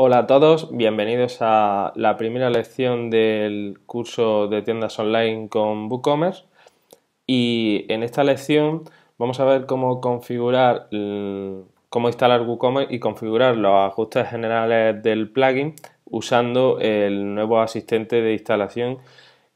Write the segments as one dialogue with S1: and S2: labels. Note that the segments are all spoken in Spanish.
S1: Hola a todos, bienvenidos a la primera lección del curso de tiendas online con WooCommerce y en esta lección vamos a ver cómo configurar, mm, cómo instalar WooCommerce y configurar los ajustes generales del plugin usando el nuevo asistente de instalación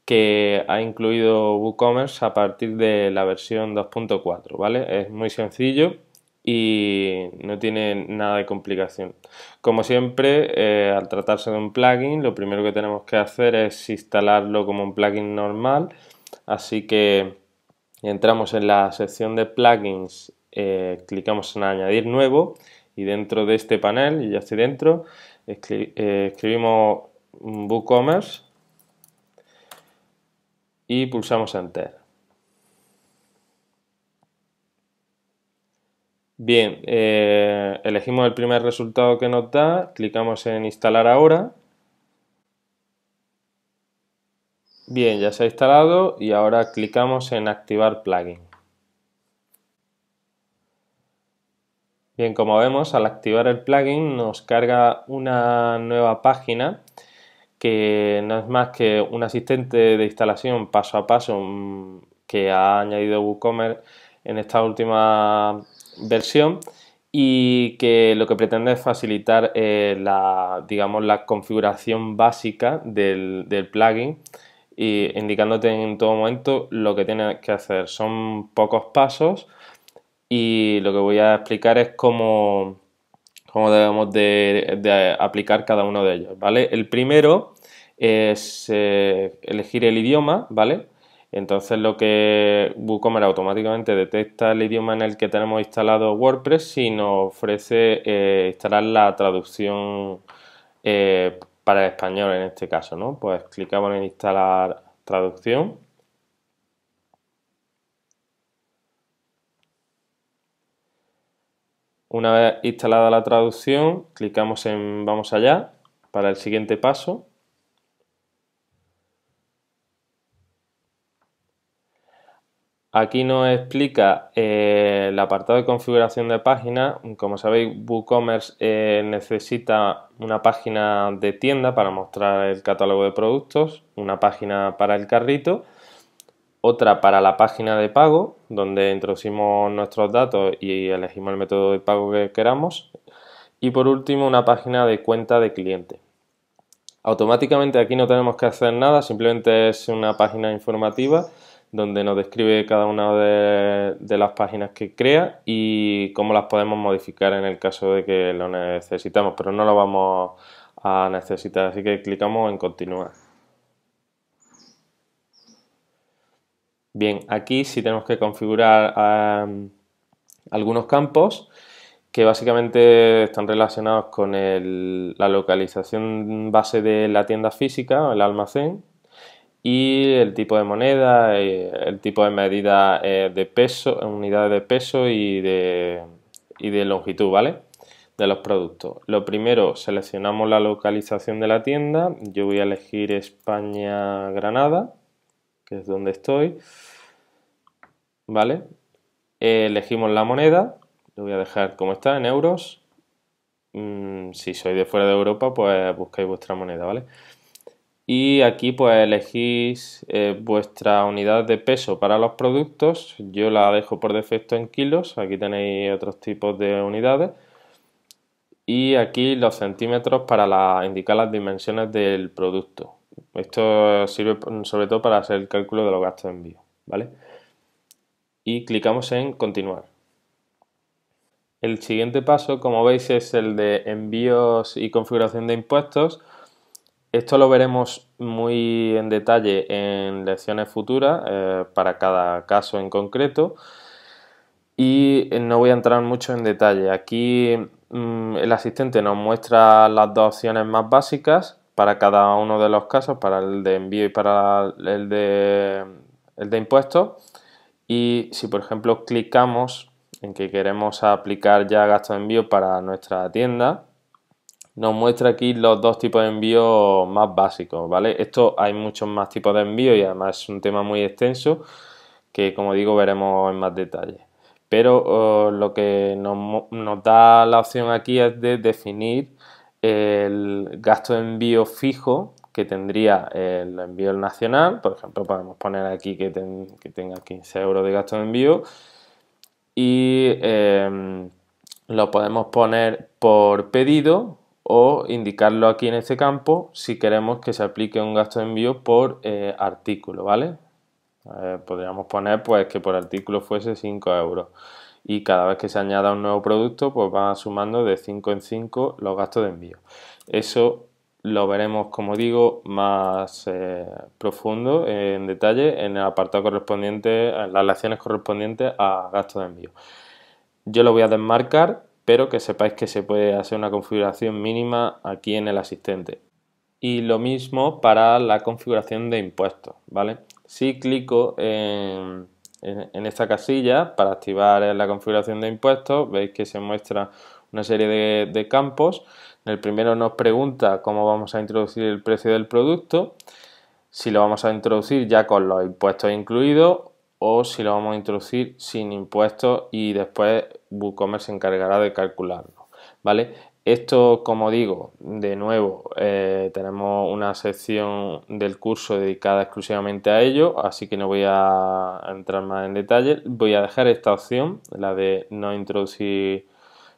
S1: que ha incluido WooCommerce a partir de la versión 2.4, ¿vale? Es muy sencillo y no tiene nada de complicación. Como siempre, eh, al tratarse de un plugin, lo primero que tenemos que hacer es instalarlo como un plugin normal. Así que entramos en la sección de plugins, eh, clicamos en añadir nuevo y dentro de este panel, y ya estoy dentro, eh, escribimos WooCommerce y pulsamos Enter. Bien, eh, elegimos el primer resultado que nos da, clicamos en instalar ahora. Bien, ya se ha instalado y ahora clicamos en activar plugin. Bien, como vemos, al activar el plugin nos carga una nueva página que no es más que un asistente de instalación paso a paso mm, que ha añadido WooCommerce en esta última versión y que lo que pretende es facilitar eh, la, digamos, la configuración básica del, del plugin y indicándote en todo momento lo que tienes que hacer. Son pocos pasos y lo que voy a explicar es cómo, cómo debemos de, aplicar cada uno de ellos, ¿vale? El primero es eh, elegir el idioma, ¿vale? Entonces lo que WooCommerce automáticamente detecta el idioma en el que tenemos instalado WordPress y nos ofrece eh, instalar la traducción eh, para para español en este caso, Pues clicamos en instalar traducción. Una vez instalada la traducción, clicamos en vamos allá para el siguiente paso. Aquí nos explica eh, el apartado de configuración de página. Como sabéis, WooCommerce eh, necesita una página de tienda para mostrar el catálogo de productos, una página para el carrito, otra para la página de pago, donde introducimos nuestros datos y elegimos el método de pago que queramos, y por último una página de cuenta de cliente. Automáticamente aquí no tenemos que hacer nada, simplemente es una página informativa donde nos describe cada una de, las páginas que crea y cómo las podemos modificar en el caso de que lo necesitamos, pero no lo vamos a necesitar, así que clicamos en continuar. Bien, aquí sí tenemos que configurar eh, algunos campos que básicamente están relacionados con la localización base de la tienda física, el almacén, y el tipo de moneda, eh, el tipo de medida eh, de peso, unidades de peso y de, longitud, ¿vale? De los productos. Lo primero, seleccionamos la localización de la tienda. Yo voy a elegir España-Granada, que es donde estoy. ¿Vale? Eh, elegimos la moneda. Lo voy a dejar como está, en euros. Mm, si sois de fuera de Europa, pues buscáis vuestra moneda, ¿vale? y aquí pues elegís eh, vuestra unidad de peso para los productos. Yo la dejo por defecto en kilos, aquí tenéis otros tipos de unidades. Y aquí los centímetros para indicar las dimensiones del producto. Esto sirve sobre todo para hacer el cálculo de los gastos de envío, ¿vale? Y clicamos en continuar. El siguiente paso, como veis, es el de envíos y configuración de impuestos. Esto lo veremos muy en detalle en lecciones futuras eh, para cada caso en concreto y eh, no voy a entrar mucho en detalle. Aquí mm, el asistente nos muestra las dos opciones más básicas para cada uno de los casos, para el de envío y para el de, el de impuestos. Y si por ejemplo clicamos en que queremos aplicar ya gasto de envío para nuestra tienda, nos muestra aquí los dos tipos de envío más básicos, ¿vale? Esto hay muchos más tipos de envío y además es un tema muy extenso que, como digo, veremos en más detalle. Pero oh, lo que nos, da la opción aquí es de definir el gasto de envío fijo que tendría el envío nacional. Por ejemplo, podemos poner aquí que, tenga 15 euros de gasto de envío. Y em, lo podemos poner por pedido, o indicarlo aquí en este campo si queremos que se aplique un gasto de envío por eh, artículo, ¿vale? Eh, podríamos poner pues que por artículo fuese 5 euros y cada vez que se añada un nuevo producto pues van sumando de 5 en 5 los gastos de envío. Eso lo veremos, como digo, más eh, profundo, en detalle, en el apartado correspondiente, en las lecciones correspondientes a gastos de envío. Yo lo voy a desmarcar pero que sepáis que se puede hacer una configuración mínima aquí en el asistente. Y lo mismo para la configuración de impuestos, ¿vale? Si clico en, esta casilla para activar la configuración de impuestos, veis que se muestra una serie de, de campos. En el primero nos pregunta cómo vamos a introducir el precio del producto, si lo vamos a introducir ya con los impuestos incluidos o si lo vamos a introducir sin impuestos y después WooCommerce se encargará de calcularlo, ¿vale? Esto, como digo, de nuevo, eh, tenemos una sección del curso dedicada exclusivamente a ello, así que no voy a entrar más en detalle. Voy a dejar esta opción, la de no introducir,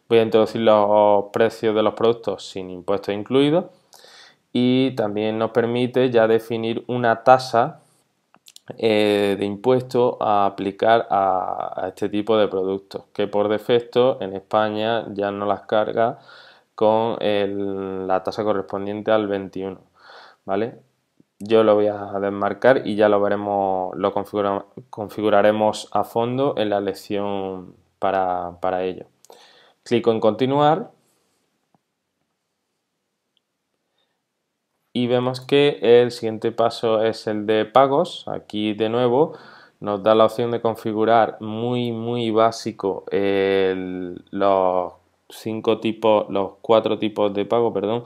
S1: voy a introducir los precios de los productos sin impuestos incluidos. Y también nos permite ya definir una tasa eh, de impuesto a aplicar a, este tipo de productos, que por defecto en España ya no las carga con la tasa correspondiente al 21, ¿vale? Yo lo voy a desmarcar y ya lo veremos, lo configuraremos a fondo en la lección para, para ello. Clico en continuar y vemos que el siguiente paso es el de pagos. Aquí de nuevo nos da la opción de configurar muy muy básico los cinco tipos, los cuatro tipos de pago, perdón,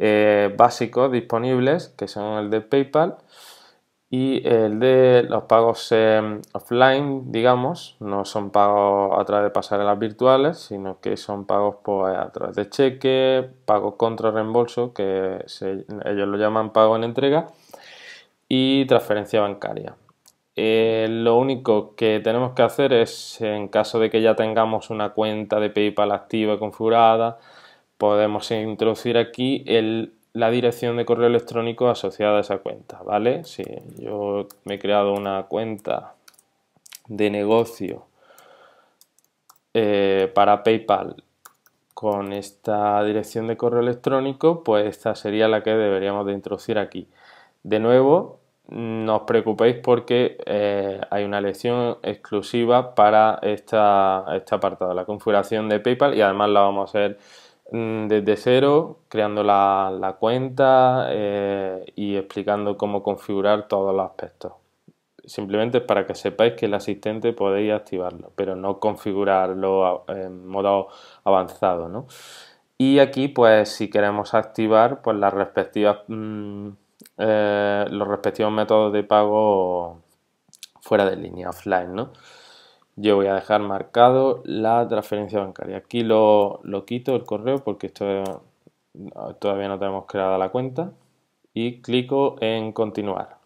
S1: eh, básicos disponibles, que son el de PayPal, y el de los pagos eh, offline, digamos, no son pagos a través de pasarelas virtuales, sino que son pagos pues, a través de cheque, pagos contra reembolso, que ellos lo llaman pago en entrega, y transferencia bancaria. Eh, lo único que tenemos que hacer es, en caso de que ya tengamos una cuenta de PayPal activa y configurada, podemos introducir aquí el la dirección de correo electrónico asociada a esa cuenta, ¿vale? Si yo me he creado una cuenta de negocio eh, para PayPal con esta dirección de correo electrónico, pues esta sería la que deberíamos de introducir aquí. De nuevo, no os preocupéis porque eh, hay una lección exclusiva para esta, este apartado, la configuración de PayPal y además la vamos a hacer Mm, desde cero, creando la, cuenta eh, y explicando cómo configurar todos los aspectos. Simplemente para que sepáis que el asistente podéis activarlo, pero no configurarlo en modo avanzado. ¿no? Y aquí, pues, si queremos activar pues, las respectivas, mm, eh, los respectivos métodos de pago fuera de línea, offline. ¿no? yo voy a dejar marcado la transferencia bancaria. Aquí lo, quito el correo porque todavía no tenemos creada la cuenta y clico en continuar.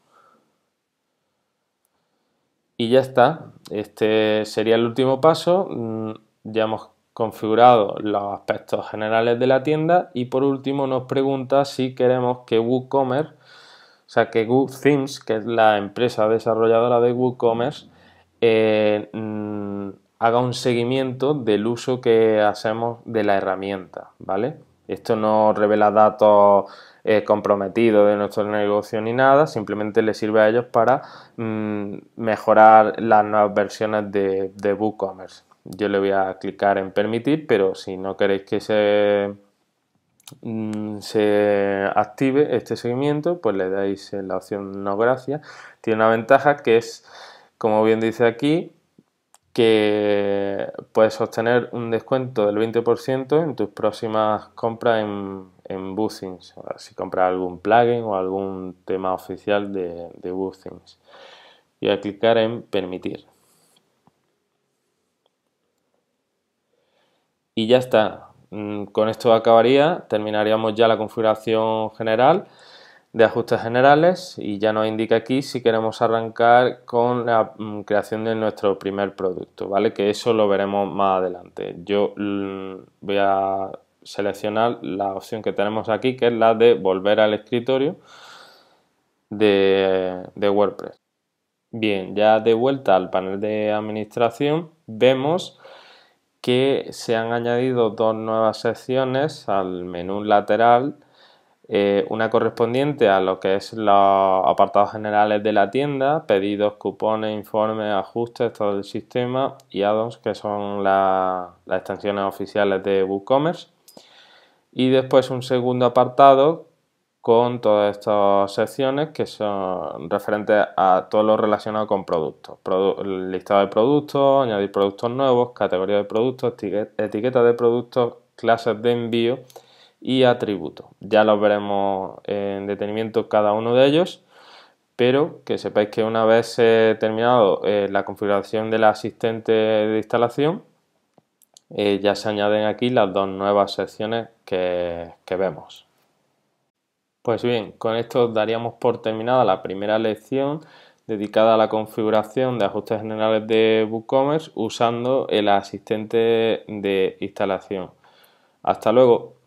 S1: Y ya está, este sería el último paso. Mm, ya hemos configurado los aspectos generales de la tienda y por último nos pregunta si queremos que WooCommerce, o sea que WooThemes, que es la empresa desarrolladora de WooCommerce, eh, mm, haga un seguimiento del uso que hacemos de la herramienta, ¿vale? Esto no revela datos eh, comprometidos de nuestro negocio ni nada, simplemente le sirve a ellos para mm, mejorar las nuevas versiones de, de WooCommerce. Yo le voy a clicar en permitir, pero si no queréis que se, mm, se active este seguimiento, pues le dais la opción no gracias. Tiene una ventaja que es como bien dice aquí, que puedes obtener un descuento del 20% en tus próximas compras en, en si compras algún plugin o algún tema oficial de, de Y voy a clicar en permitir. Y ya está. Mm, con esto acabaría, terminaríamos ya la configuración general de ajustes generales y ya nos indica aquí si queremos arrancar con la mm, creación de nuestro primer producto, ¿vale? Que eso lo veremos más adelante. Yo mm, voy a seleccionar la opción que tenemos aquí, que es la de volver al escritorio de, de WordPress. Bien, ya de vuelta al panel de administración, vemos que se han añadido dos nuevas secciones al menú lateral eh, una correspondiente a lo que es los apartados generales de la tienda, pedidos, cupones, informes, ajustes, todo el sistema y add que son las extensiones oficiales de WooCommerce. Y después un segundo apartado con todas estas secciones que son referentes a todo lo relacionado con productos. listado de productos, añadir productos nuevos, categoría de productos, etiqueta de productos, clases de envío y atributos. Ya los veremos en detenimiento cada uno de ellos, pero que sepáis que una vez terminado eh, la configuración del asistente de instalación, eh, ya se añaden aquí las dos nuevas secciones que, que vemos. Pues bien, con esto daríamos por terminada la primera lección dedicada a la configuración de ajustes generales de WooCommerce usando el asistente de instalación. Hasta luego.